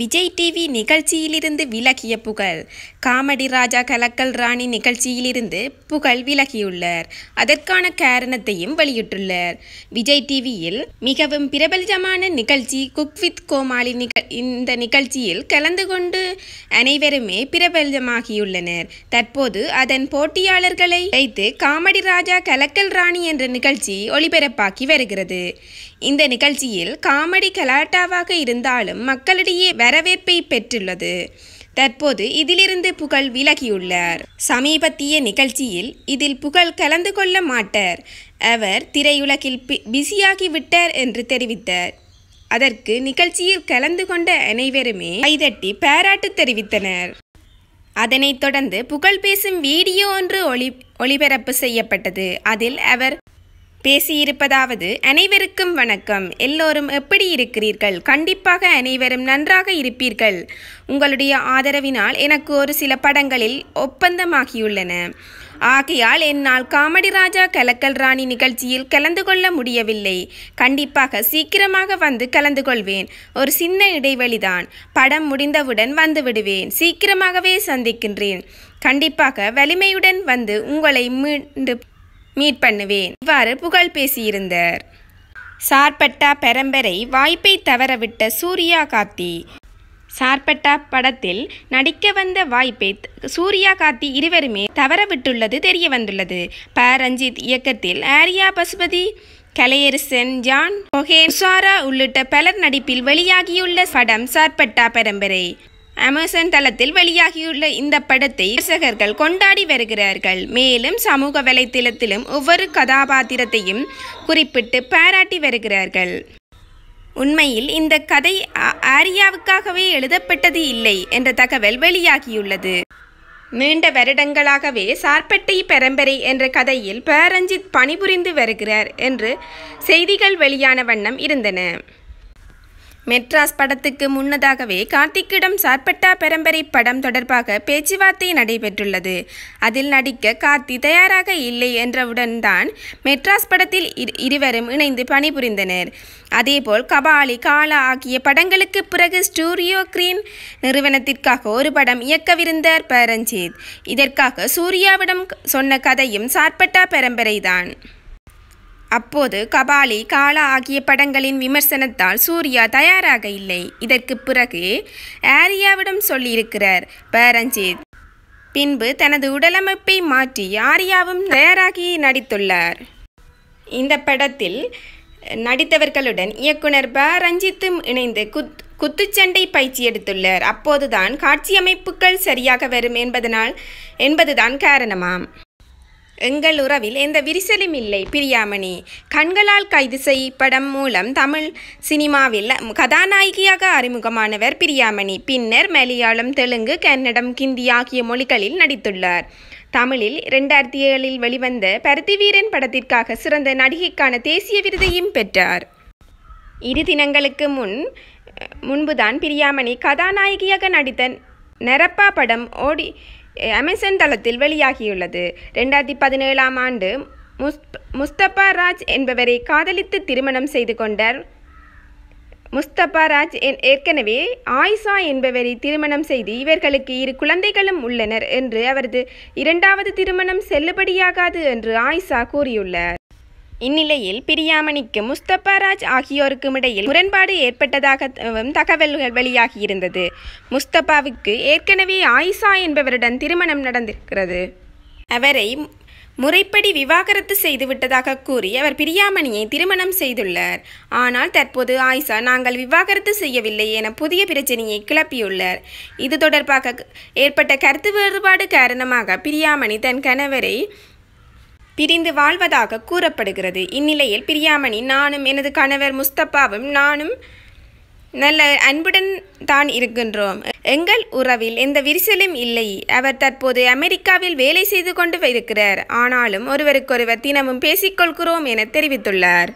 Vijay TV நிகழ்ச்சியிலிருந்து விலகிய புகழ் காமெடி ராஜா கலக்கல் ராணி நிகழ்ச்சியிலிருந்து புகழ் விலகியுள்ளார் அதற்கான காரணத்தையும் வெளியிட்டுள்ளார் விஜய் டிவியில் மிகவும் பிரபலமான நிகழ்ச்சி குக் வித் கோமாளி இந்த நிகழ்ச்சியில் கலந்து கொண்டு அனைவருமே பிரபலமாகியுள்ளனர் தற்போது அதன் போட்டியாளர்களை வைத்து காமெடி ராஜா கலக்கல் ராணி என்ற நிகழ்ச்சி ஒளிபரப்பாக்கி வருகிறது இந்த நிகழ்ச்சியில் காமெடி கலாட்டாவாக இருந்தாலும் மக்களிடையே வரவேற்பை பெற்றுள்ளது தற்போது இதிலிருந்து புகழ் விலகியுள்ளார் சமீபத்திய நிகழ்ச்சியில் இதில் புகழ் கலந்து கொள்ள மாட்டார் அவர் திரையுலகில் பிஸியாகிவிட்டார் என்று தெரிவித்தார் அதற்கு நிகழ்ச்சியில் கலந்து கொண்ட அனைவருமே கைதட்டி பாராட்டு தெரிவித்தனர் அதனைத் தொடர்ந்து புகழ் பேசும் வீடியோ ஒன்று ஒளி ஒளிபரப்பு செய்யப்பட்டது அதில் அவர் பேசியிருப்பதாவது அனைவருக்கும் வணக்கம் எல்லோரும் எப்படி இருக்கிறீர்கள் கண்டிப்பாக அனைவரும் நன்றாக இருப்பீர்கள் உங்களுடைய ஆதரவினால் எனக்கு ஒரு சில படங்களில் ஒப்பந்தமாகியுள்ளன ஆகையால் என்னால் காமெடி ராஜா கலக்கல் ராணி நிகழ்ச்சியில் கலந்து கொள்ள முடியவில்லை கண்டிப்பாக சீக்கிரமாக வந்து கலந்து கொள்வேன் ஒரு சின்ன இடைவெளிதான் படம் முடிந்தவுடன் வந்து விடுவேன் சீக்கிரமாகவே சந்திக்கின்றேன் கண்டிப்பாக வலிமையுடன் வந்து உங்களை மீண்டும் மீட் பண்ணுவேன் இவ்வாறு புகழ் பேசியிருந்தார் சார்பட்டா பெரம்பரை வாய்ப்பை தவறவிட்ட சூர்யா கார்த்தி சார்பட்டா படத்தில் நடிக்க வந்த வாய்ப்பை சூர்யா கார்த்தி இருவருமே தவறவிட்டுள்ளது தெரிய வந்துள்ளது ப ரஞ்சித் இயக்கத்தில் ஆரியா பசுபதி கலையரசன் ஜான் ஒகே உஷாரா உள்ளிட்ட பலர் நடிப்பில் வெளியாகியுள்ள படம் சார்பட்டா பரம்பரை அமேசான் தளத்தில் வெளியாகியுள்ள இந்த படத்தை ரசிகர்கள் கொண்டாடி வருகிறார்கள் மேலும் சமூக வலைத்தளத்திலும் ஒவ்வொரு கதாபாத்திரத்தையும் குறிப்பிட்டு பாராட்டி வருகிறார்கள் உண்மையில் இந்த கதை ஆரியாவுக்காகவே எழுதப்பட்டது இல்லை என்ற தகவல் வெளியாகியுள்ளது நீண்ட வருடங்களாகவே சார்பட்டை பரம்பரை என்ற கதையில் பேரஞ்சித் பணிபுரிந்து வருகிறார் என்று செய்திகள் வெளியான வண்ணம் இருந்தன மெட்ராஸ் படத்துக்கு முன்னதாகவே கார்த்திக்கிடம் சார்பட்டா பரம்பரை படம் தொடர்பாக பேச்சுவார்த்தை நடைபெற்றுள்ளது அதில் நடிக்க கார்த்தி தயாராக இல்லை என்றவுடன் தான் மெட்ராஸ் படத்தில் இருவரும் இணைந்து பணிபுரிந்தனர் அதேபோல் கபாலி காலா ஆகிய படங்களுக்கு பிறகு ஸ்டூரியோ கிரீன் நிறுவனத்திற்காக ஒரு படம் இயக்கவிருந்தார் பரஞ்சித் இதற்காக சூர்யாவிடம் சொன்ன கதையும் சார்பட்டா பெரம்பரை தான் அப்போது கபாலி காலா ஆகிய படங்களின் விமர்சனத்தால் சூர்யா தயாராக இல்லை இதற்கு பிறகு ஆரியாவிடம் சொல்லியிருக்கிறார் பேரஞ்சித் பின்பு தனது உடலமைப்பை மாற்றி ஆரியாவும் தயாராகி நடித்துள்ளார் இந்த படத்தில் நடித்தவர்களுடன் இயக்குனர் ப ரஞ்சித்தும் இணைந்து குத் குத்துச்சண்டை பயிற்சி எடுத்துள்ளார் அப்போதுதான் காட்சியமைப்புகள் சரியாக வரும் என்பதனால் என்பதுதான் காரணமாம் எங்கள் உறவில் எந்த விரிசலும் இல்லை பிரியாமணி கண்களால் கைது செய் படம் மூலம் தமிழ் சினிமாவில் கதாநாயகியாக அறிமுகமானவர் பிரியாமணி பின்னர் மலையாளம் தெலுங்கு கன்னடம் கிந்தி ஆகிய மொழிகளில் நடித்துள்ளார் தமிழில் இரண்டாயிரத்தி ஏழில் வெளிவந்த பருத்திவீரன் படத்திற்காக சிறந்த நடிகைக்கான தேசிய விருதையும் பெற்றார் இரு தினங்களுக்கு முன் முன்புதான் பிரியாமணி கதாநாயகியாக நடித்த நெரப்பா படம் ஓடி அமேசான் தளத்தில் வெளியாகியுள்ளது ரெண்டாயிரத்தி பதினேழாம் ஆண்டு முஸ் முஸ்தபா ராஜ் என்பவரை காதலித்து திருமணம் செய்து கொண்டார் முஸ்தபா ராஜ் ஏற்கனவே ஆயிஷா என்பவரை திருமணம் செய்து இவர்களுக்கு இரு குழந்தைகளும் உள்ளனர் என்று அவரது இரண்டாவது திருமணம் செல்லுபடியாகாது என்று ஆயிஷா கூறியுள்ளார் இந்நிலையில் பிரியாமணிக்கு முஸ்தபா ராஜ் ஆகியோருக்கும் இடையில் முரண்பாடு ஏற்பட்டதாக தகவல்கள் வெளியாகியிருந்தது முஸ்தபாவுக்கு ஏற்கனவே ஆயிஷா என்பவருடன் திருமணம் நடந்திருக்கிறது அவரை முறைப்படி விவாகரத்து செய்துவிட்டதாக கூறி அவர் பிரியாமணியை திருமணம் செய்துள்ளார் ஆனால் தற்போது ஆயிஷா நாங்கள் விவாகரத்து செய்யவில்லை என புதிய பிரச்சனையை கிளப்பியுள்ளார் இது தொடர்பாக ஏற்பட்ட கருத்து வேறுபாடு காரணமாக பிரியாமணி தன் கணவரை பிரிந்து வாழ்வதாக கூறப்படுகிறது இந்நிலையில் பிரியாமணி நானும் எனது கணவர் முஸ்தப்பாவும் நானும் நல்ல அன்புடன் தான் இருக்கின்றோம் எங்கள் உறவில் எந்த விரிசலும் இல்லை அவர் தற்போது அமெரிக்காவில் வேலை செய்து கொண்டு இருக்கிறார் ஆனாலும் ஒருவருக்கொருவர் தினமும் பேசிக்கொள்கிறோம் என தெரிவித்துள்ளார்